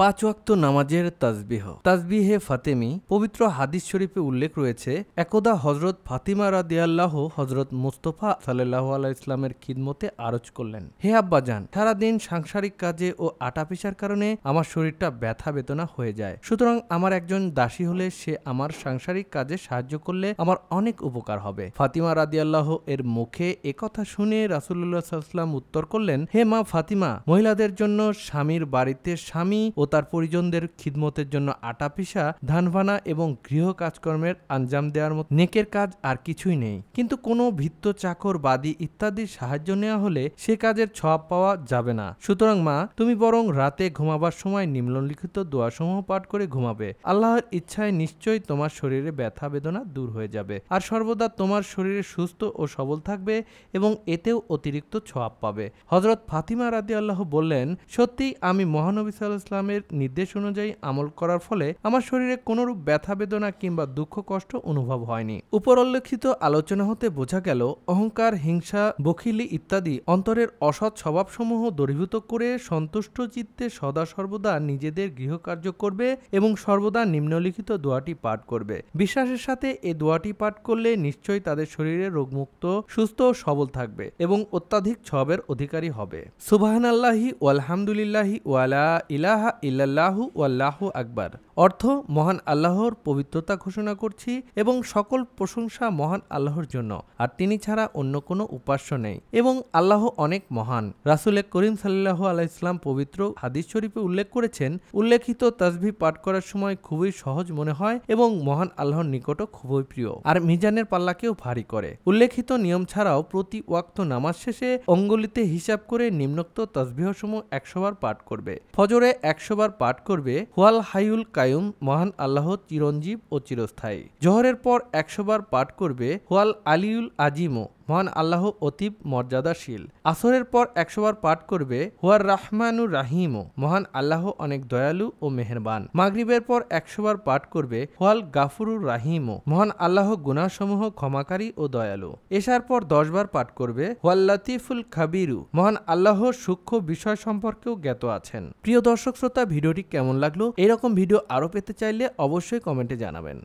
পাঁচ অক্ত নামাজের তাজবিহ তাজবিহে ফাতেমি পবিত্র হাদিস শরীফে উল্লেখ রয়েছে একদা হজরত ফাতিমা রাদিয়াল্লাহ হজরত মুস্তফা সাল্লাহ আল্লাহ ইসলামের খিদমতে আরজ করলেন হে আব্বাজান সারাদিন সাংসারিক কাজে ও আটা পিসার কারণে আমার শরীরটা ব্যথা বেতনা হয়ে যায় সুতরাং আমার একজন দাসী হলে সে আমার সাংসারিক কাজে সাহায্য করলে আমার অনেক উপকার হবে ফাতিমা রাদিয়াল্লাহ এর মুখে একথা শুনে রাসুল্লাহ সাল্লাম উত্তর করলেন হে মা ফাতিমা মহিলাদের জন্য স্বামীর বাড়িতে স্বামী ও তার পরিজনদের খিদমতের জন্য আটা পিসা ধানভানা এবং গৃহ কাজকর্মের আঞ্জাম দেওয়ার মতো নেকের কাজ আর কিছুই নেই কিন্তু কোনো ভিত্ত চাকর বাদী ইত্যাদির সাহায্য নেওয়া হলে সে কাজের ছাপ পাওয়া যাবে না সুতরাং মা তুমি বরং রাতে ঘুমাবার সময় নিম্নলিখিত দোয়াসমূহ পাঠ করে ঘুমাবে আল্লাহর ইচ্ছায় নিশ্চয়ই তোমার শরীরে ব্যথা বেদনা দূর হয়ে যাবে আর সর্বদা তোমার শরীরে সুস্থ ও সবল থাকবে এবং এতেও অতিরিক্ত ছোঁয়াপ পাবে হজরত ফাতিমা রাদি আল্লাহ বললেন সত্যি আমি মহানবী সাল্লাহ ইসলামের ইসলামের নির্দেশ অনুযায়ী আমল করার ফলে আমার শরীরে কোনোরূপ ব্যথা বেদনা কিংবা দুঃখ কষ্ট অনুভব হয়নি উপর উল্লেখিত আলোচনা হতে বোঝা গেল অহংকার হিংসা বখিলি ইত্যাদি অন্তরের অসৎ স্বভাবসমূহ দূরীভূত করে সন্তুষ্ট চিত্তে সদা সর্বদা নিজেদের গৃহকার্য করবে এবং সর্বদা নিম্নলিখিত দোয়াটি পাঠ করবে বিশ্বাসের সাথে এ দোয়াটি পাঠ করলে নিশ্চয়ই তাদের শরীরে রোগমুক্ত সুস্থ ও সবল থাকবে এবং অত্যাধিক ছবের অধিকারী হবে সুবাহান আল্লাহি ওয়ালহামদুলিল্লাহি ওয়ালা ইলাহা ইল্লাহু আল্লাহু আকবার অর্থ মহান আল্লাহর পবিত্রতা ঘোষণা করছি এবং সকল প্রশংসা মহান আল্লাহর জন্য আর তিনি ছাড়া অন্য কোনো উপাস্য নেই এবং আল্লাহ অনেক মহান রাসুল করিম সাল্লাহ আলাহ ইসলাম পবিত্র হাদিস শরীফে উল্লেখ করেছেন উল্লেখিত তাজভি পাঠ করার সময় খুবই সহজ মনে হয় এবং মহান আল্লাহর নিকটও খুবই প্রিয় আর মিজানের পাল্লাকেও ভারী করে উল্লেখিত নিয়ম ছাড়াও প্রতি ওয়াক্ত নামাজ শেষে অঙ্গলিতে হিসাব করে নিম্নোক্ত তসবিহসমূহ একশোবার পাঠ করবে ফজরে একশো একশোবার পাঠ করবে হুয়াল হাইউল কায়ুম মহান আল্লাহ চিরঞ্জীব ও চিরস্থায়ী জোহরের পর একশোবার পাঠ করবে হুয়াল আলিউল আজিমো মহান আল্লাহ অতীব মর্যাদাশীল আসরের পর একশোবার পাঠ করবে হুয়ার রাহমানুর ও মহান আল্লাহ অনেক দয়ালু ও মেহেরবান মাগরিবের পর একশোবার পাঠ করবে হুয়াল গাফুরুর ও মহান আল্লাহ গুনাসমূহ ক্ষমাকারী ও দয়ালু এসার পর দশবার পাঠ করবে হুয়াল লাতিফুল খাবিরু মহান আল্লাহ সূক্ষ্ম বিষয় সম্পর্কেও জ্ঞাত আছেন প্রিয় দর্শক শ্রোতা ভিডিওটি কেমন লাগলো এরকম ভিডিও আরও পেতে চাইলে অবশ্যই কমেন্টে জানাবেন